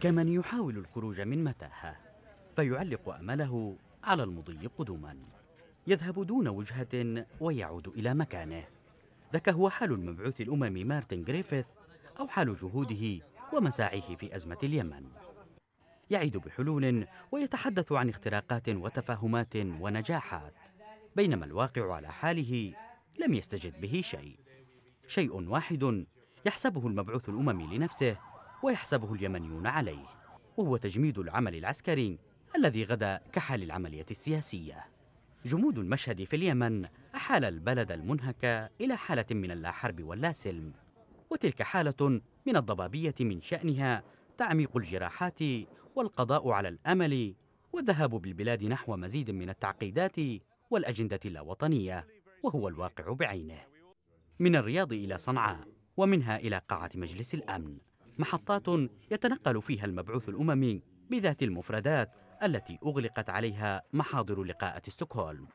كمن يحاول الخروج من متاهة فيعلق أمله على المضي قدما يذهب دون وجهة ويعود إلى مكانه ذاك هو حال المبعوث الأممي مارتن جريفيث أو حال جهوده ومساعيه في أزمة اليمن يعيد بحلول ويتحدث عن اختراقات وتفاهمات ونجاحات بينما الواقع على حاله لم يستجد به شيء شيء واحد يحسبه المبعوث الأممي لنفسه ويحسبه اليمنيون عليه وهو تجميد العمل العسكري الذي غدا كحال العملية السياسية جمود المشهد في اليمن أحال البلد المنهك إلى حالة من اللا حرب واللا سلم وتلك حالة من الضبابية من شأنها تعميق الجراحات والقضاء على الأمل والذهاب بالبلاد نحو مزيد من التعقيدات والأجندة اللاوطنية وهو الواقع بعينه من الرياض إلى صنعاء ومنها إلى قاعة مجلس الأمن محطات يتنقل فيها المبعوث الأممي بذات المفردات التي أغلقت عليها محاضر لقاءة ستوكهولم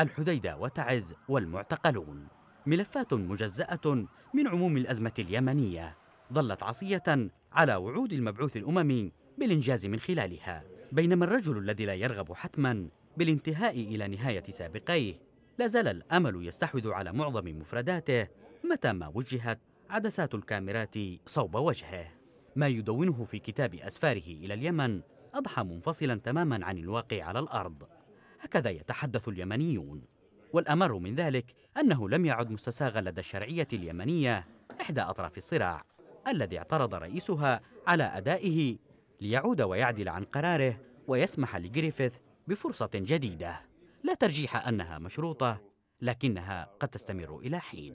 الحديدة وتعز والمعتقلون ملفات مجزأة من عموم الأزمة اليمنية ظلت عصية على وعود المبعوث الأممي بالإنجاز من خلالها بينما الرجل الذي لا يرغب حتما بالانتهاء إلى نهاية سابقيه لا زال الأمل يستحوذ على معظم مفرداته متى ما وجهت عدسات الكاميرات صوب وجهه ما يدونه في كتاب أسفاره إلى اليمن أضحى منفصلا تماما عن الواقع على الأرض هكذا يتحدث اليمنيون والأمر من ذلك أنه لم يعد مستساغا لدى الشرعية اليمنية إحدى أطراف الصراع الذي اعترض رئيسها على أدائه ليعود ويعدل عن قراره ويسمح لجريفيث بفرصة جديدة لا ترجيح أنها مشروطة لكنها قد تستمر إلى حين